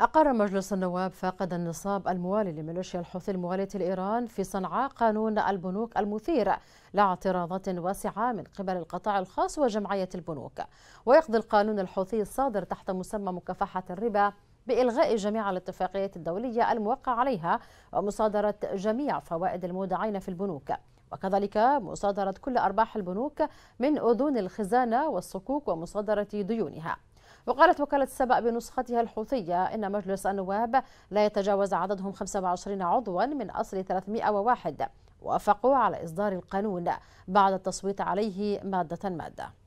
أقر مجلس النواب فاقد النصاب الموالي لميليشيا الحوثي الموالية لإيران في صنعاء قانون البنوك المثير لاعتراضات واسعة من قبل القطاع الخاص وجمعية البنوك ويقضي القانون الحوثي الصادر تحت مسمى مكافحة الربا بإلغاء جميع الاتفاقيات الدولية الموقع عليها ومصادرة جميع فوائد المودعين في البنوك وكذلك مصادرة كل أرباح البنوك من أذون الخزانة والصكوك ومصادرة ديونها وقالت وكالة السبأ بنسختها الحوثية إن مجلس النواب لا يتجاوز عددهم 25 عضوا من أصل 301 وافقوا على إصدار القانون بعد التصويت عليه مادة مادة